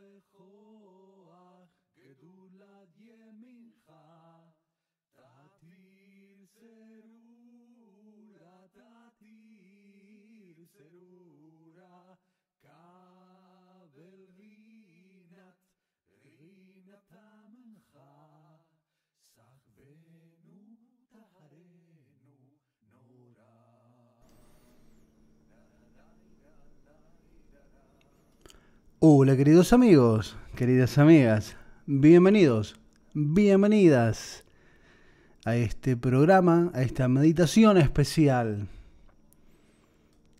בכוח גדולת ימינך תתיר סרולה תתיר סרולה Hola queridos amigos, queridas amigas, bienvenidos, bienvenidas a este programa, a esta meditación especial,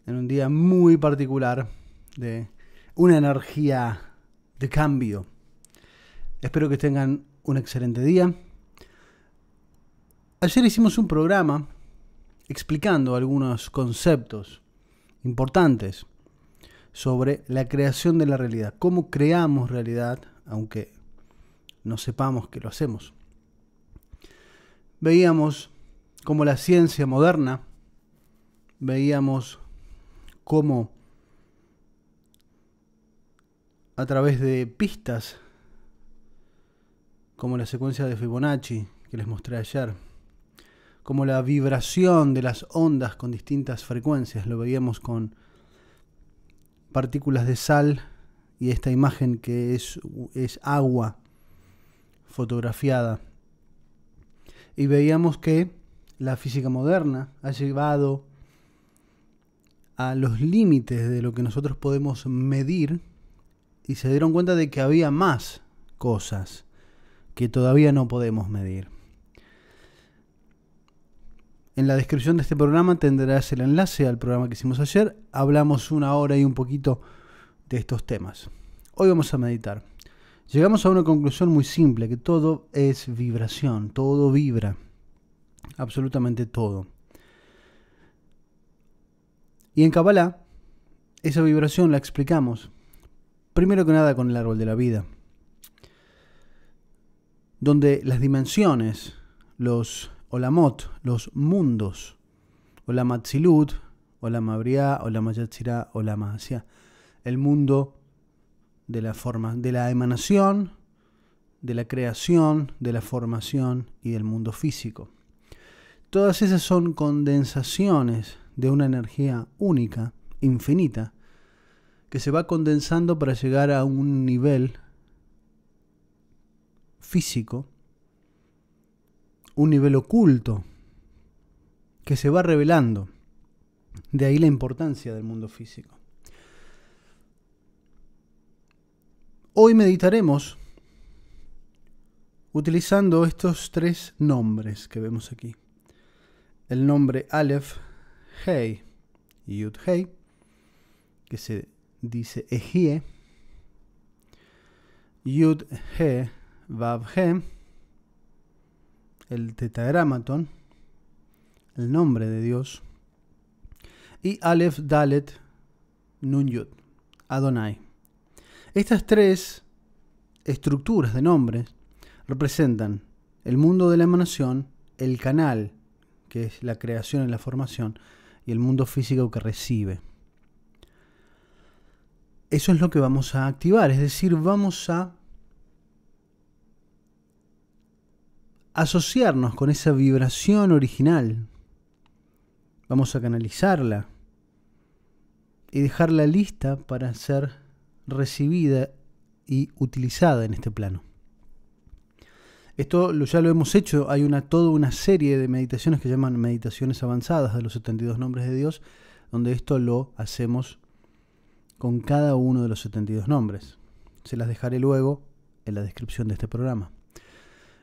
en un día muy particular de una energía de cambio. Espero que tengan un excelente día. Ayer hicimos un programa explicando algunos conceptos importantes sobre la creación de la realidad, cómo creamos realidad, aunque no sepamos que lo hacemos. Veíamos cómo la ciencia moderna, veíamos cómo a través de pistas, como la secuencia de Fibonacci que les mostré ayer, como la vibración de las ondas con distintas frecuencias, lo veíamos con partículas de sal y esta imagen que es, es agua fotografiada. Y veíamos que la física moderna ha llevado a los límites de lo que nosotros podemos medir y se dieron cuenta de que había más cosas que todavía no podemos medir. En la descripción de este programa tendrás el enlace al programa que hicimos ayer. Hablamos una hora y un poquito de estos temas. Hoy vamos a meditar. Llegamos a una conclusión muy simple, que todo es vibración, todo vibra, absolutamente todo. Y en Kabbalah, esa vibración la explicamos, primero que nada con el árbol de la vida, donde las dimensiones, los mot, los mundos. Olamatzilut, o la Olamasia. El mundo de la forma, de la emanación, de la creación, de la formación y del mundo físico. Todas esas son condensaciones de una energía única, infinita, que se va condensando para llegar a un nivel físico un nivel oculto que se va revelando. De ahí la importancia del mundo físico. Hoy meditaremos utilizando estos tres nombres que vemos aquí. El nombre Aleph, Hei Yud Hei, que se dice Ejie, Yud He, Vav He, el tetragramaton, el nombre de Dios, y Aleph Dalet Nun Adonai. Estas tres estructuras de nombres representan el mundo de la emanación, el canal, que es la creación y la formación, y el mundo físico que recibe. Eso es lo que vamos a activar, es decir, vamos a asociarnos con esa vibración original. Vamos a canalizarla y dejarla lista para ser recibida y utilizada en este plano. Esto ya lo hemos hecho, hay una, toda una serie de meditaciones que llaman meditaciones avanzadas de los 72 nombres de Dios, donde esto lo hacemos con cada uno de los 72 nombres. Se las dejaré luego en la descripción de este programa.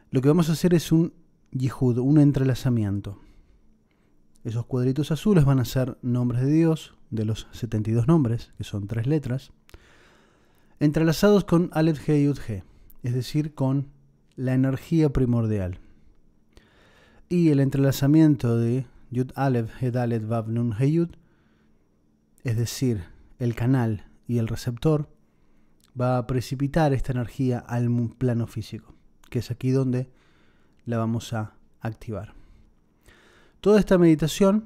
Lo que vamos a hacer es un yihud, un entrelazamiento. Esos cuadritos azules van a ser nombres de Dios, de los 72 nombres, que son tres letras, entrelazados con Aleph G es decir, con la energía primordial. Y el entrelazamiento de Yud Aleph, Vav Nun Heyud, es decir, el canal y el receptor, va a precipitar esta energía al plano físico que es aquí donde la vamos a activar. Toda esta meditación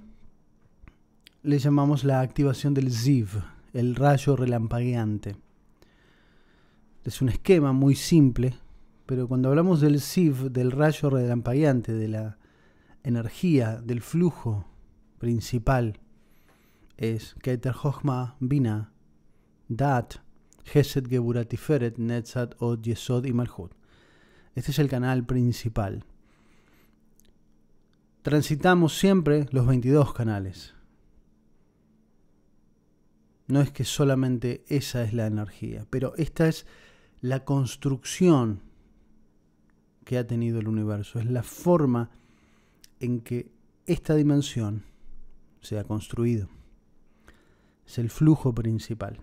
le llamamos la activación del ZIV, el rayo relampagueante. Es un esquema muy simple, pero cuando hablamos del Ziv, del rayo relampagueante, de la energía, del flujo principal, es Keter Hochma Bina Dat Geset Geburatiferet, Tiferet Netzat Od Yesod y este es el canal principal. Transitamos siempre los 22 canales. No es que solamente esa es la energía, pero esta es la construcción que ha tenido el universo, es la forma en que esta dimensión se ha construido. Es el flujo principal.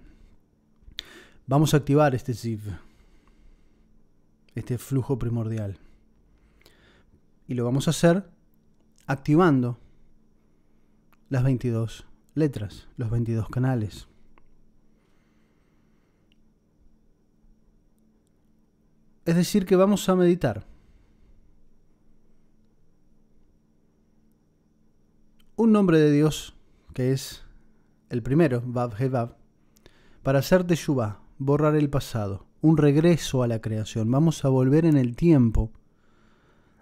Vamos a activar este zip este flujo primordial. Y lo vamos a hacer activando las 22 letras, los 22 canales. Es decir, que vamos a meditar. Un nombre de Dios, que es el primero, Bab Hebab, para hacer Teshuvah, borrar el pasado un regreso a la creación, vamos a volver en el tiempo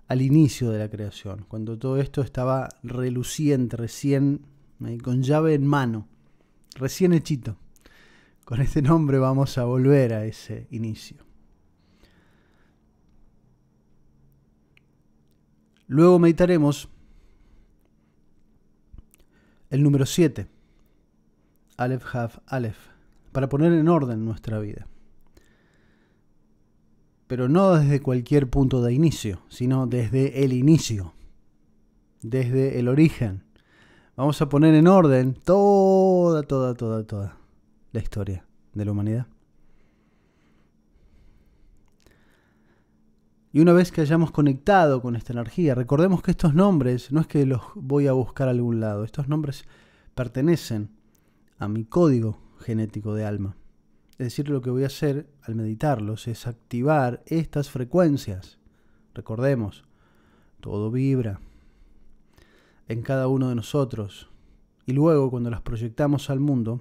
al inicio de la creación, cuando todo esto estaba reluciente, recién, eh, con llave en mano, recién hechito. Con este nombre vamos a volver a ese inicio. Luego meditaremos el número 7, Aleph Haf Aleph, para poner en orden nuestra vida pero no desde cualquier punto de inicio, sino desde el inicio, desde el origen. Vamos a poner en orden toda, toda, toda, toda la historia de la humanidad. Y una vez que hayamos conectado con esta energía, recordemos que estos nombres no es que los voy a buscar a algún lado, estos nombres pertenecen a mi código genético de alma. Es decir, lo que voy a hacer al meditarlos es activar estas frecuencias. Recordemos, todo vibra en cada uno de nosotros. Y luego cuando las proyectamos al mundo,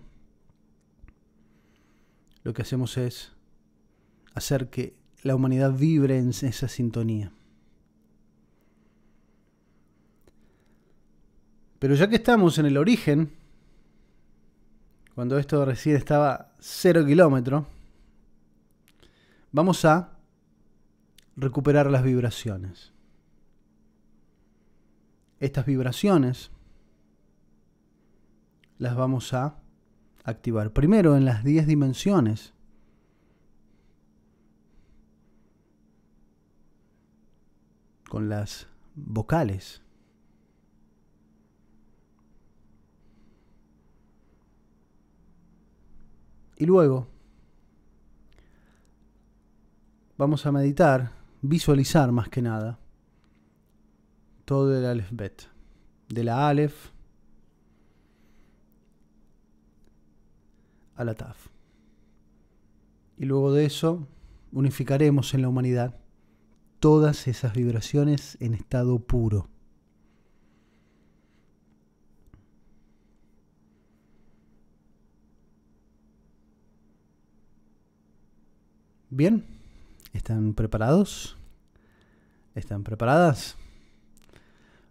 lo que hacemos es hacer que la humanidad vibre en esa sintonía. Pero ya que estamos en el origen, cuando esto recién estaba cero kilómetro, vamos a recuperar las vibraciones. Estas vibraciones las vamos a activar primero en las 10 dimensiones. con las vocales Y luego vamos a meditar, visualizar más que nada, todo el Aleph De la Alef a la Taf. Y luego de eso unificaremos en la humanidad todas esas vibraciones en estado puro. Bien, ¿están preparados? ¿Están preparadas?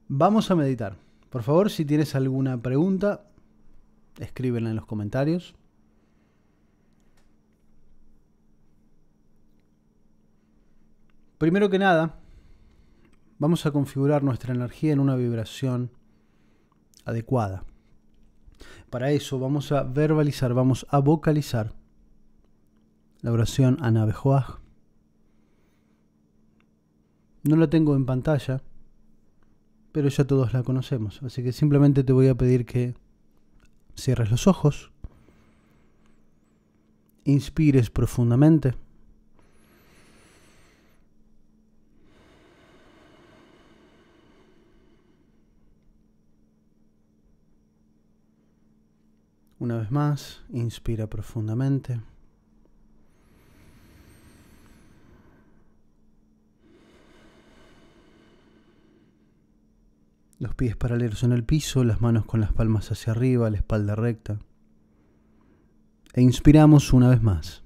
Vamos a meditar. Por favor, si tienes alguna pregunta, escríbela en los comentarios. Primero que nada, vamos a configurar nuestra energía en una vibración adecuada. Para eso vamos a verbalizar, vamos a vocalizar la oración Bejoag. No la tengo en pantalla, pero ya todos la conocemos, así que simplemente te voy a pedir que cierres los ojos, inspires profundamente. Una vez más, inspira profundamente. Los pies paralelos en el piso, las manos con las palmas hacia arriba, la espalda recta. E inspiramos una vez más.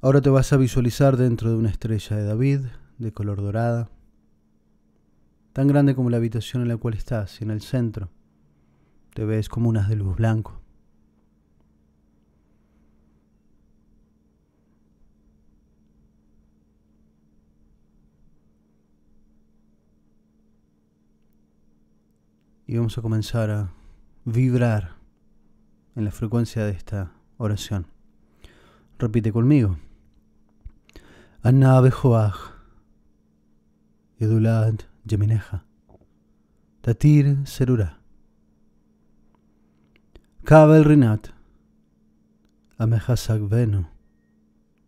Ahora te vas a visualizar dentro de una estrella de David de color dorada, tan grande como la habitación en la cual estás, en el centro. Te ves como unas de luz blanco. Y vamos a comenzar a vibrar en la frecuencia de esta oración. Repite conmigo. Annabe Edulad Yemineja, Tatir Serurah. קבל רינת, עמך סגבנו,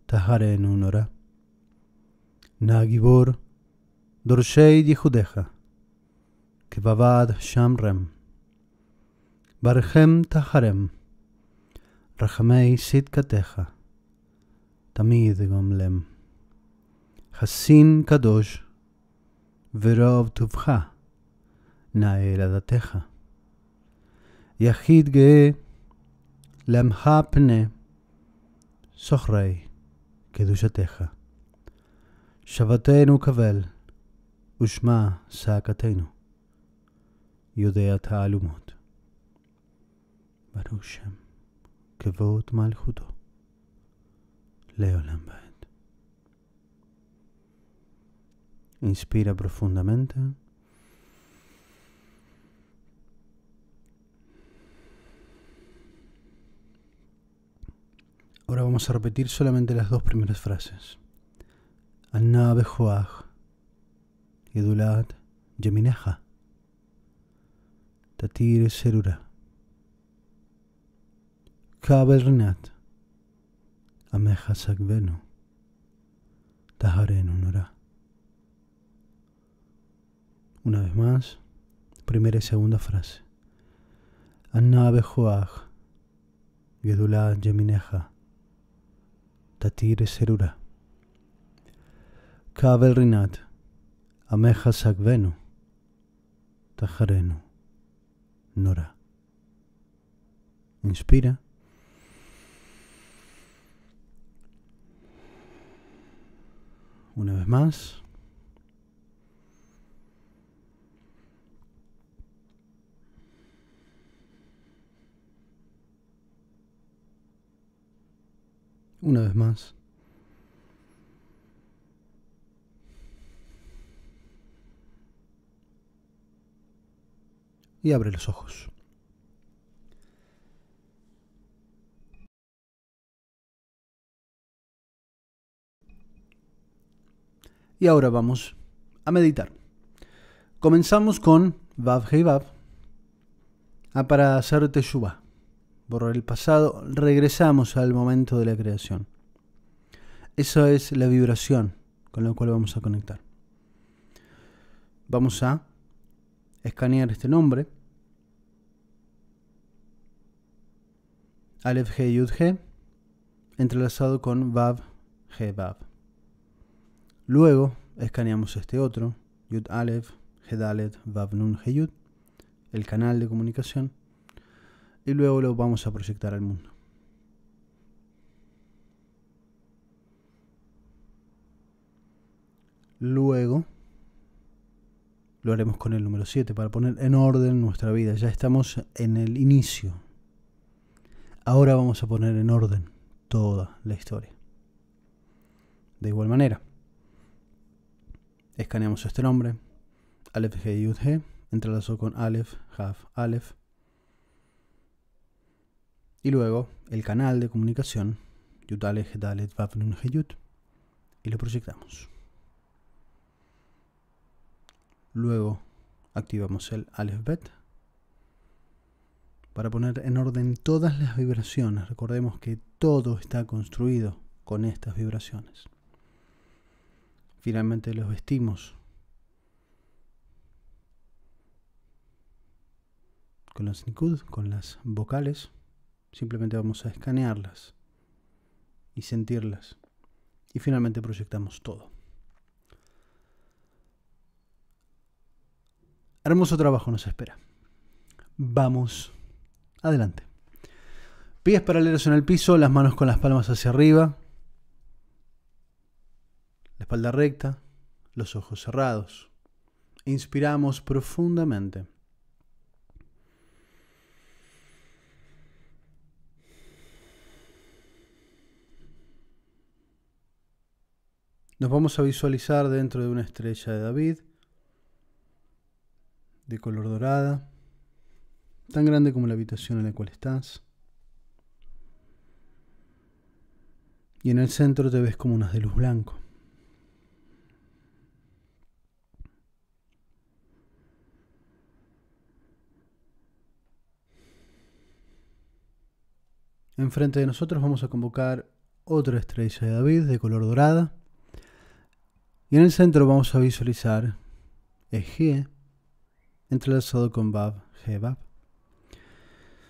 טהרנו נורא. נא גיבור, דורשי ייחודך, כבבד שמרם. ברכם טהרם, רחמי סדקתך, תמיד גומלם. חסין קדוש, ורוב טובך, נא ילדתך. יחיד גאה, לעמך פנה, סוחרי קדושתך. שבתנו קבל, ושמע צעקתנו, יודע תעלומות. ברוך שם, כבוד מלכותו, לעולם ועד. אינספירה פרופונדמנטה Ahora vamos a repetir solamente las dos primeras frases. Anna Bejoaj, Edulat Yemineja, Tatir Serura, Kabernat, Ameja Sagvenu, Taharenu Una vez más, primera y segunda frase. Anna Bejoaj, Gedulat Yemineja, Tatire serura. Kabel rinat, ameja sakvenu, tajarenu, nora. Inspira. Una vez más. una vez más. Y abre los ojos. Y ahora vamos a meditar. Comenzamos con Vav a ah, para hacer Teshuvah borrar el pasado, regresamos al momento de la creación. Esa es la vibración con la cual vamos a conectar. Vamos a escanear este nombre. Aleph G Yud He, entrelazado con Vav G Vav. Luego escaneamos este otro, Yud Alef He Dalet, Vav Nun He Yud, el canal de comunicación y luego lo vamos a proyectar al mundo. Luego lo haremos con el número 7 para poner en orden nuestra vida. Ya estamos en el inicio. Ahora vamos a poner en orden toda la historia. De igual manera, escaneamos este nombre, Aleph G Yud G, con Aleph, half Aleph, y luego el canal de comunicación, y lo proyectamos. Luego activamos el Aleph-Bet para poner en orden todas las vibraciones. Recordemos que todo está construido con estas vibraciones. Finalmente los vestimos con las nikud, con las vocales. Simplemente vamos a escanearlas y sentirlas. Y finalmente proyectamos todo. Hermoso trabajo nos espera. Vamos. Adelante. Pies paralelos en el piso, las manos con las palmas hacia arriba. La espalda recta, los ojos cerrados. Inspiramos profundamente. Nos vamos a visualizar dentro de una estrella de David, de color dorada, tan grande como la habitación en la cual estás. Y en el centro te ves como unas de luz blanco. Enfrente de nosotros vamos a convocar otra estrella de David de color dorada. Y en el centro vamos a visualizar G entrelazado con Bab, g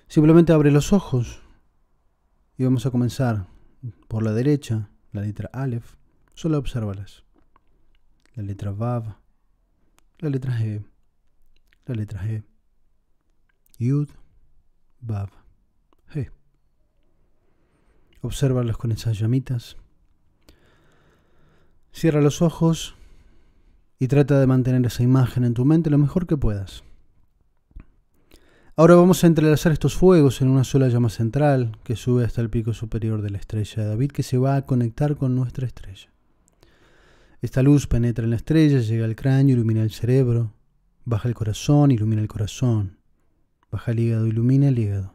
Simplemente abre los ojos y vamos a comenzar por la derecha, la letra Aleph, solo observalas La letra Bab, la letra G, la letra G, Yud, Bab, G. Obsérvalas con esas llamitas. Cierra los ojos y trata de mantener esa imagen en tu mente lo mejor que puedas. Ahora vamos a entrelazar estos fuegos en una sola llama central que sube hasta el pico superior de la estrella de David que se va a conectar con nuestra estrella. Esta luz penetra en la estrella, llega al cráneo, ilumina el cerebro, baja el corazón, ilumina el corazón, baja el hígado, ilumina el hígado.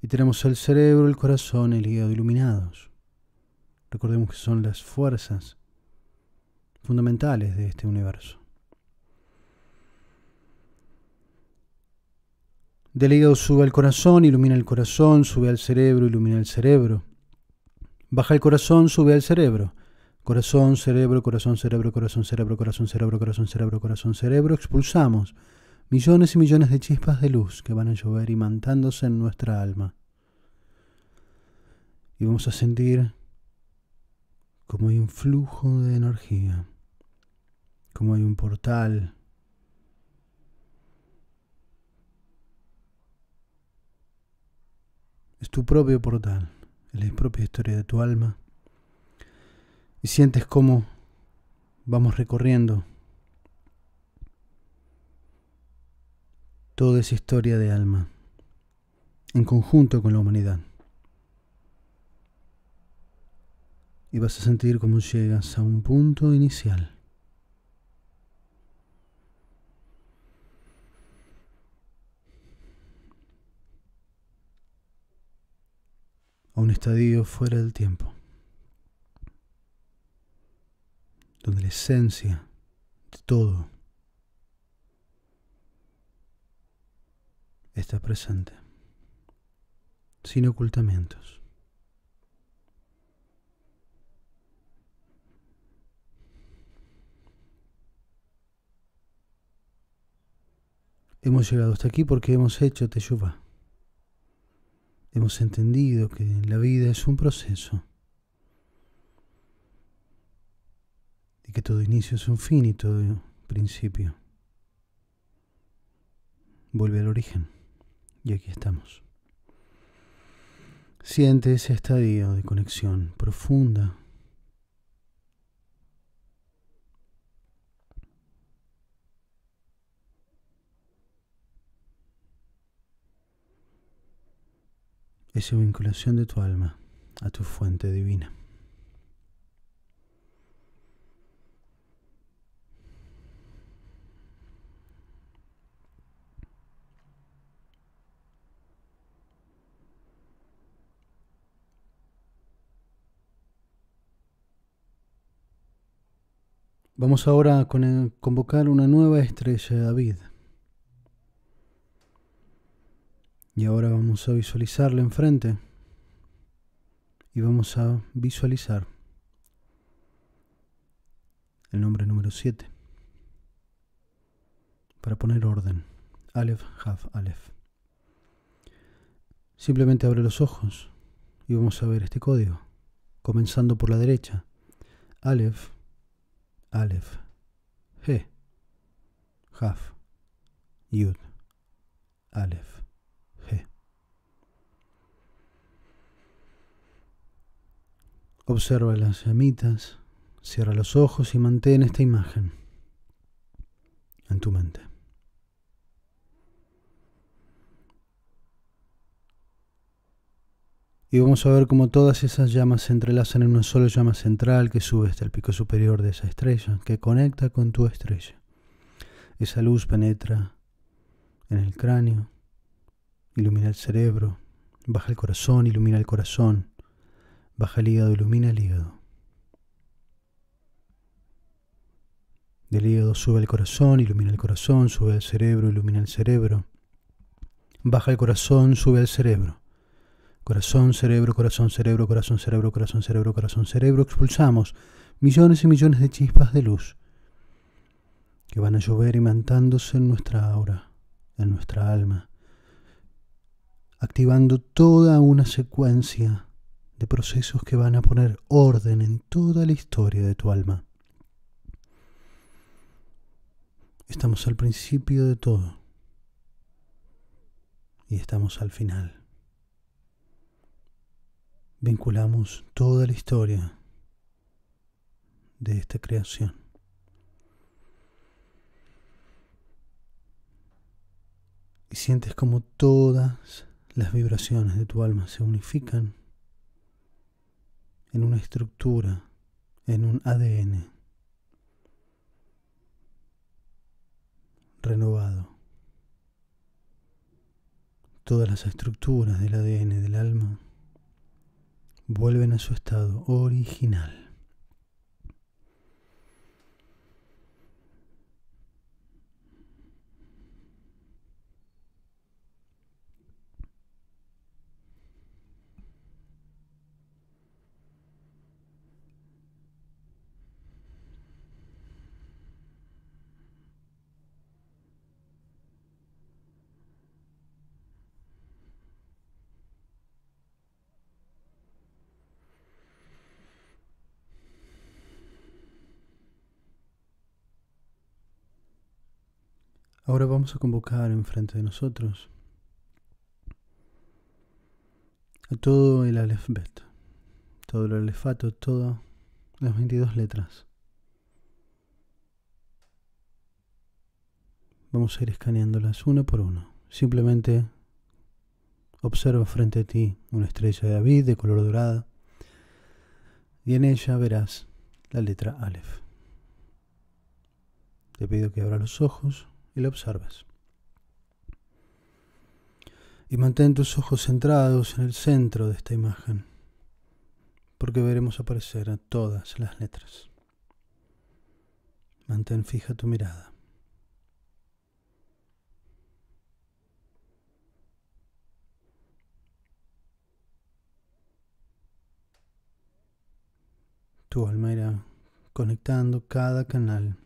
Y tenemos el cerebro, el corazón, el hígado iluminados. Recordemos que son las fuerzas fundamentales de este universo. Del hígado sube al corazón, ilumina el corazón, sube al cerebro, ilumina el cerebro. Baja el corazón, sube al cerebro. Corazón, cerebro, corazón, cerebro, corazón, cerebro, corazón, cerebro, corazón, cerebro, corazón, cerebro. Expulsamos millones y millones de chispas de luz que van a llover imantándose en nuestra alma. Y vamos a sentir como hay un flujo de energía, como hay un portal. Es tu propio portal, es la propia historia de tu alma. Y sientes cómo vamos recorriendo toda esa historia de alma en conjunto con la humanidad. y vas a sentir cómo llegas a un punto inicial. a un estadio fuera del tiempo, donde la esencia de todo está presente, sin ocultamientos. Hemos llegado hasta aquí porque hemos hecho Teshuvah. Hemos entendido que la vida es un proceso y que todo inicio es un fin y todo principio vuelve al origen y aquí estamos. Siente ese estadio de conexión profunda esa vinculación de tu alma a tu fuente divina. Vamos ahora a convocar una nueva estrella de David. Y ahora vamos a visualizarle enfrente y vamos a visualizar el nombre número 7 para poner orden. Aleph, Haf, Aleph. Simplemente abre los ojos y vamos a ver este código. Comenzando por la derecha. Aleph, Aleph, He, Haf, Yud, Aleph. Observa las llamitas, cierra los ojos y mantén esta imagen en tu mente. Y vamos a ver cómo todas esas llamas se entrelazan en una sola llama central que sube hasta el pico superior de esa estrella, que conecta con tu estrella. Esa luz penetra en el cráneo, ilumina el cerebro, baja el corazón, ilumina el corazón, Baja el hígado, ilumina el hígado. Del hígado sube el corazón, ilumina el corazón, sube el cerebro, ilumina el cerebro. Baja el corazón, sube el cerebro. Corazón, cerebro, corazón, cerebro, corazón, cerebro, corazón, cerebro, corazón, cerebro. Expulsamos millones y millones de chispas de luz que van a llover imantándose en nuestra aura, en nuestra alma, activando toda una secuencia de procesos que van a poner orden en toda la historia de tu alma. Estamos al principio de todo y estamos al final. Vinculamos toda la historia de esta creación. Y sientes como todas las vibraciones de tu alma se unifican en una estructura, en un ADN renovado. Todas las estructuras del ADN del alma vuelven a su estado original. Ahora vamos a convocar enfrente de nosotros a todo el alfabeto, todo el alefato, todas las 22 letras. Vamos a ir escaneándolas una por una. Simplemente observa frente a ti una estrella de David de color dorada y en ella verás la letra Aleph. Te pido que abra los ojos y lo observas Y mantén tus ojos centrados en el centro de esta imagen, porque veremos aparecer a todas las letras. Mantén fija tu mirada. Tu alma irá conectando cada canal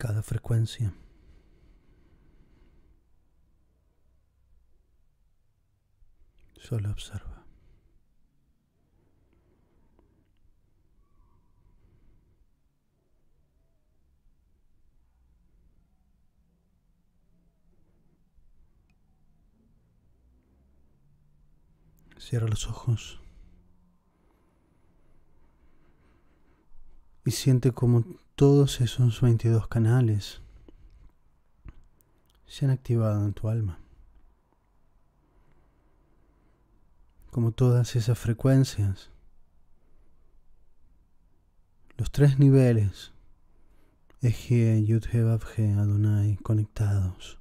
cada frecuencia. Solo observa. Cierra los ojos y siente como todos esos 22 canales se han activado en tu alma. Como todas esas frecuencias, los tres niveles, Eje, Yudhe, He, Adonai, conectados,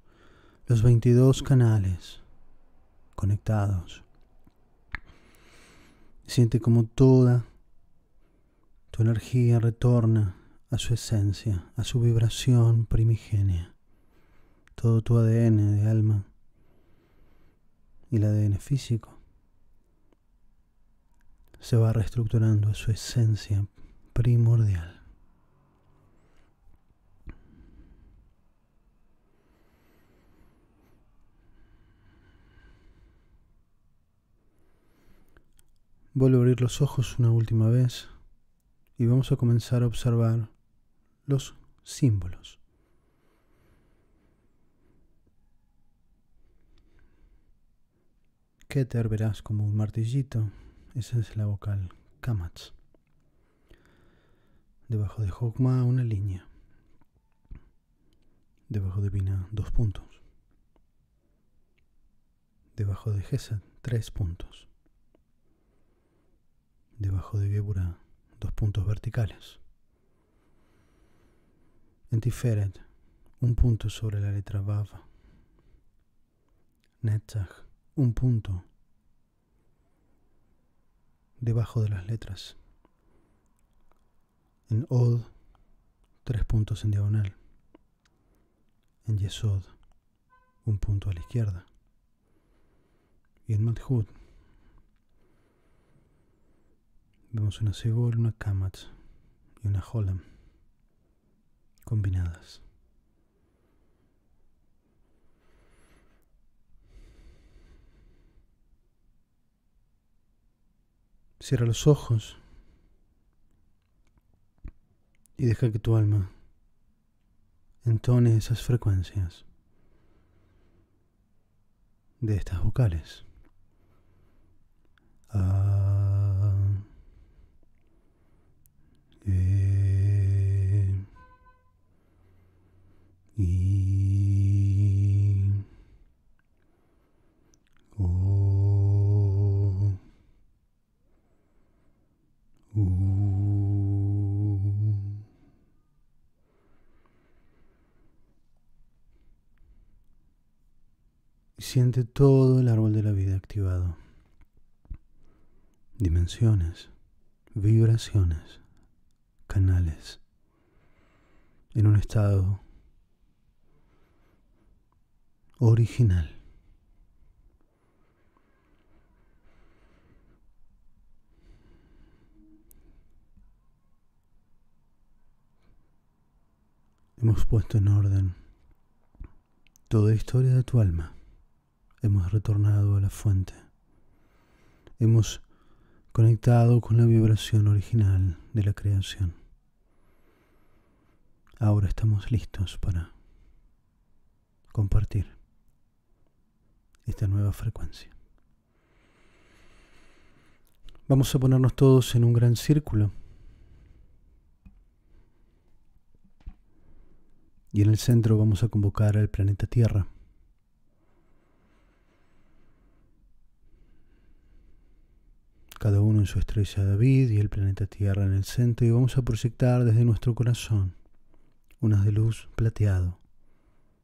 los 22 canales conectados. Siente como toda tu energía retorna a su esencia, a su vibración primigenia, todo tu ADN de alma y el ADN físico se va reestructurando a su esencia primordial. Vuelvo a abrir los ojos una última vez y vamos a comenzar a observar los símbolos. Keter verás como un martillito, esa es la vocal Kamatz. Debajo de Hogma una línea. Debajo de vina dos puntos. Debajo de Geset, tres puntos. Debajo de Gebura dos puntos verticales. En Tiferet, un punto sobre la letra Vav. Netzach, un punto debajo de las letras. En Od, tres puntos en diagonal. En Yesod, un punto a la izquierda. Y en Mathud, vemos una Segol, una Kamat y una Holam combinadas. Cierra los ojos y deja que tu alma entone esas frecuencias de estas vocales. Ah. Siente todo el árbol de la vida activado. Dimensiones, vibraciones, canales. En un estado original. Hemos puesto en orden toda historia de tu alma hemos retornado a la fuente. Hemos conectado con la vibración original de la creación. Ahora estamos listos para compartir esta nueva frecuencia. Vamos a ponernos todos en un gran círculo. Y en el centro vamos a convocar al planeta Tierra. cada uno en su estrella David y el planeta Tierra en el centro, y vamos a proyectar desde nuestro corazón unas de luz plateado,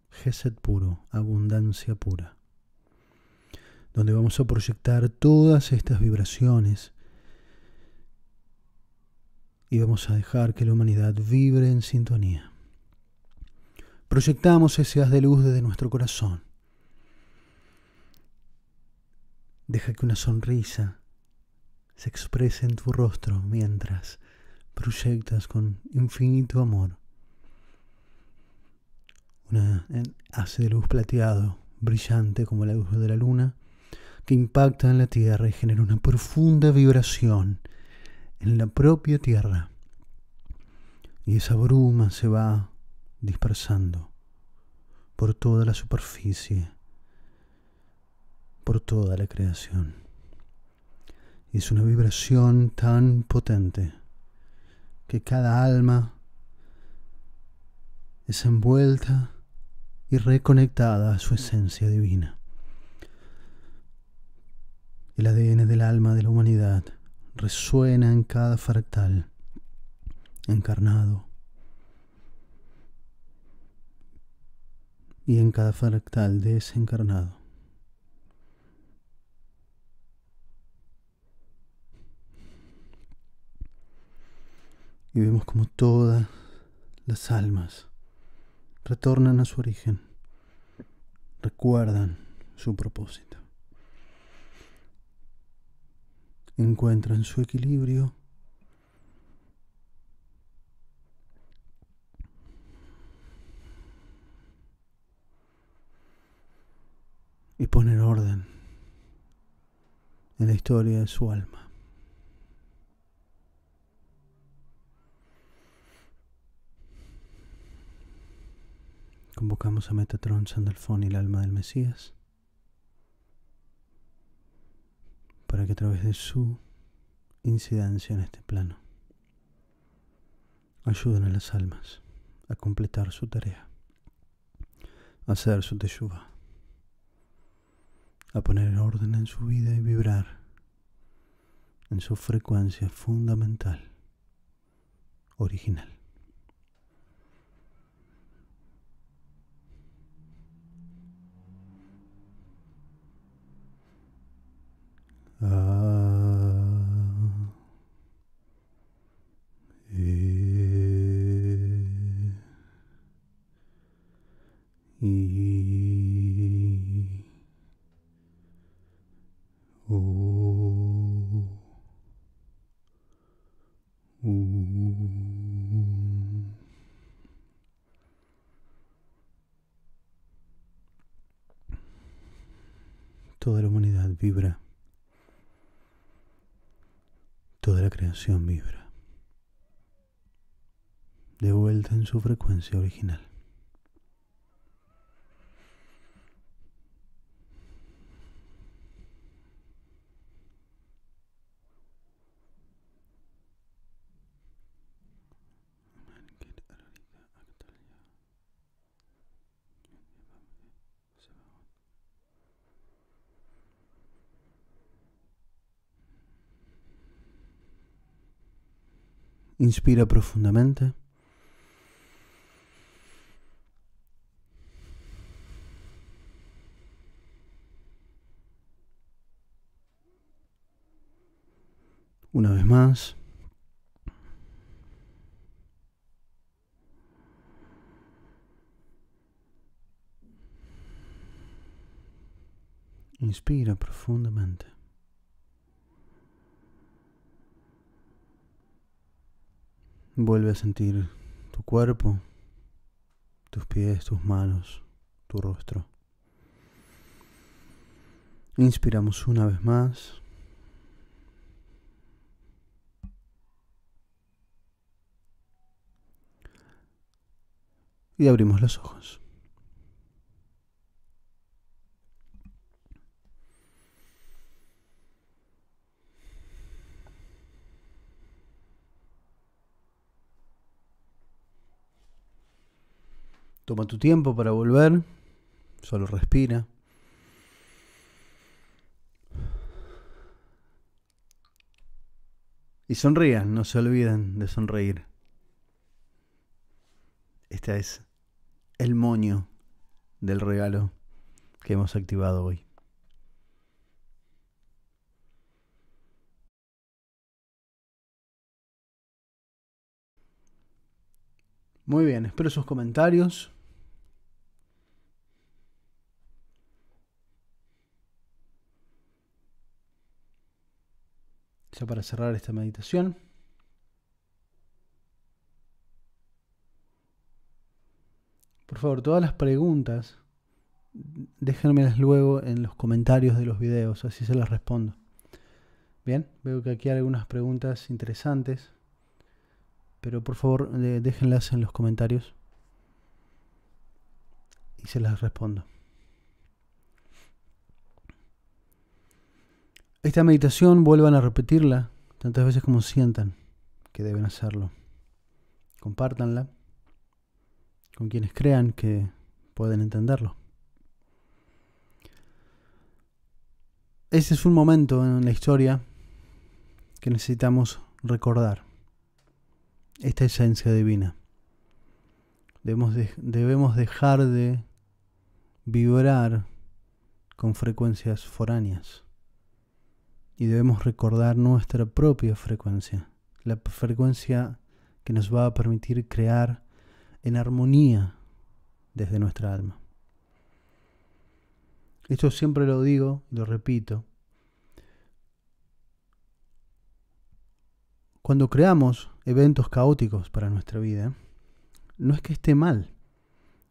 Geset puro, abundancia pura, donde vamos a proyectar todas estas vibraciones y vamos a dejar que la humanidad vibre en sintonía. Proyectamos ese haz de luz desde nuestro corazón. Deja que una sonrisa se expresa en tu rostro mientras proyectas con infinito amor. Una hace de luz plateado, brillante como la luz de la luna, que impacta en la tierra y genera una profunda vibración en la propia tierra. Y esa bruma se va dispersando por toda la superficie, por toda la creación es una vibración tan potente que cada alma es envuelta y reconectada a su esencia divina. El ADN del alma de la humanidad resuena en cada fractal encarnado y en cada fractal desencarnado. y vemos como todas las almas retornan a su origen, recuerdan su propósito, encuentran su equilibrio y ponen orden en la historia de su alma. Invocamos a Metatron, Sandalfón y el alma del Mesías para que a través de su incidencia en este plano ayuden a las almas a completar su tarea, a hacer su teshuva, a poner orden en su vida y vibrar en su frecuencia fundamental, original. Uh, Toda la creación vibra, de vuelta en su frecuencia original. Inspira profundamente. Una vez más. Inspira profundamente. Vuelve a sentir tu cuerpo, tus pies, tus manos, tu rostro. Inspiramos una vez más. Y abrimos los ojos. Toma tu tiempo para volver. Solo respira. Y sonrían, no se olviden de sonreír. Este es el moño del regalo que hemos activado hoy. Muy bien, espero sus comentarios. ya para cerrar esta meditación. Por favor, todas las preguntas, déjenmelas luego en los comentarios de los videos, así se las respondo. Bien, veo que aquí hay algunas preguntas interesantes, pero por favor eh, déjenlas en los comentarios y se las respondo. Esta meditación vuelvan a repetirla tantas veces como sientan que deben hacerlo. Compártanla con quienes crean que pueden entenderlo. Ese es un momento en la historia que necesitamos recordar. Esta esencia divina. Debemos, debemos dejar de vibrar con frecuencias foráneas y debemos recordar nuestra propia frecuencia, la frecuencia que nos va a permitir crear en armonía desde nuestra alma. Esto siempre lo digo lo repito. Cuando creamos eventos caóticos para nuestra vida, no es que esté mal,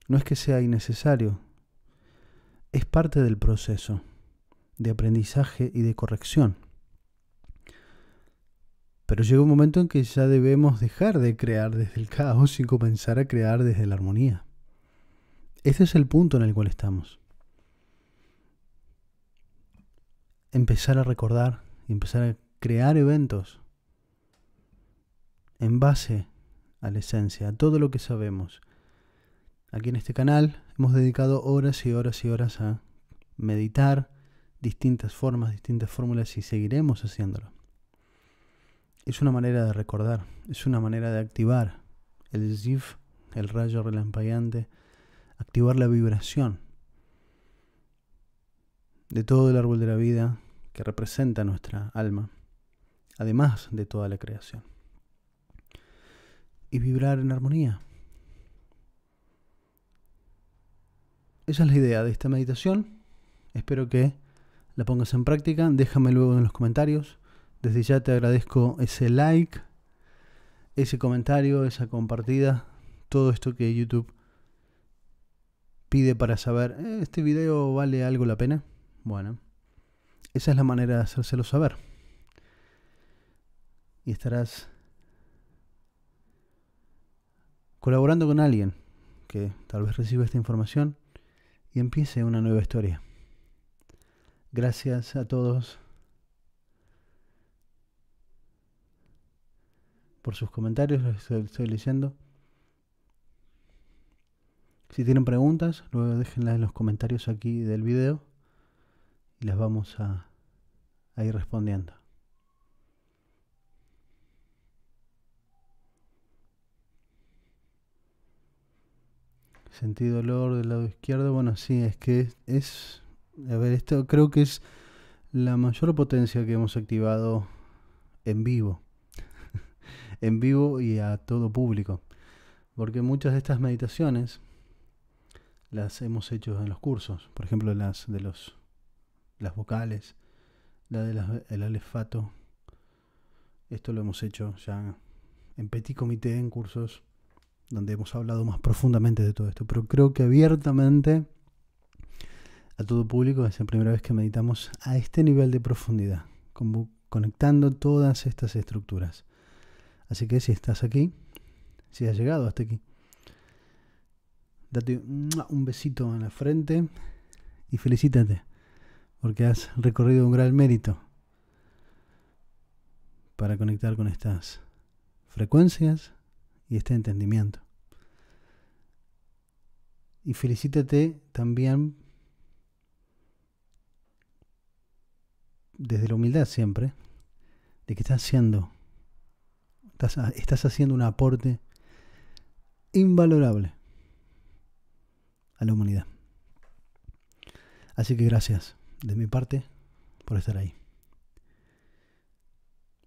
no es que sea innecesario, es parte del proceso de aprendizaje y de corrección. Pero llega un momento en que ya debemos dejar de crear desde el caos y comenzar a crear desde la armonía. Ese es el punto en el cual estamos. Empezar a recordar y empezar a crear eventos en base a la esencia, a todo lo que sabemos. Aquí en este canal hemos dedicado horas y horas y horas a meditar, distintas formas, distintas fórmulas y seguiremos haciéndolo. Es una manera de recordar, es una manera de activar el ZIF, el rayo relampagueante, activar la vibración de todo el árbol de la vida que representa nuestra alma, además de toda la creación. Y vibrar en armonía. Esa es la idea de esta meditación. Espero que la pongas en práctica. Déjame luego en los comentarios. Desde ya te agradezco ese like, ese comentario, esa compartida, todo esto que YouTube pide para saber, eh, ¿este video vale algo la pena? Bueno, esa es la manera de hacérselo saber. Y estarás colaborando con alguien que tal vez reciba esta información y empiece una nueva historia. Gracias a todos por sus comentarios, los estoy leyendo. Si tienen preguntas, luego déjenlas en los comentarios aquí del video y las vamos a, a ir respondiendo. Sentí dolor del lado izquierdo. Bueno, sí, es que es a ver, esto creo que es la mayor potencia que hemos activado en vivo. en vivo y a todo público. Porque muchas de estas meditaciones las hemos hecho en los cursos. Por ejemplo, las de los, las vocales, la del alefato. Esto lo hemos hecho ya en petit comité, en cursos donde hemos hablado más profundamente de todo esto. Pero creo que abiertamente a todo público. Es la primera vez que meditamos a este nivel de profundidad, como conectando todas estas estructuras. Así que si estás aquí, si has llegado hasta aquí, date un besito en la frente y felicítate, porque has recorrido un gran mérito para conectar con estas frecuencias y este entendimiento. Y felicítate también desde la humildad siempre, de que estás haciendo, ah, estás, haciendo un aporte invalorable a la humanidad. Así que gracias de mi parte por estar ahí.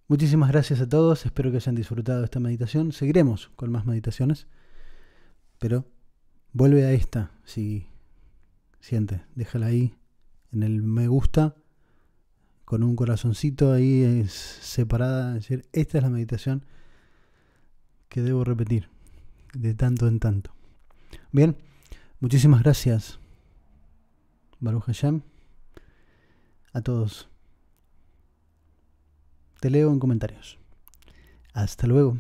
Muchísimas gracias a todos, espero que hayan disfrutado esta meditación. Seguiremos con más meditaciones, pero vuelve a esta si siente, déjala ahí en el me gusta con un corazoncito ahí eh, separada, decir, esta es la meditación que debo repetir de tanto en tanto. Bien, muchísimas gracias, Baruch Hashem, a todos. Te leo en comentarios. Hasta luego.